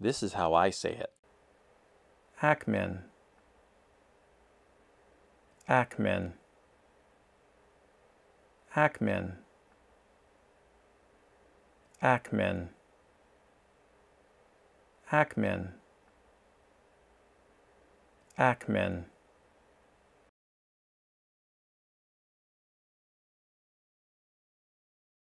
This is how I say it. Ackman. Ackman. Ackman. Ackman. Ackman. Ackman.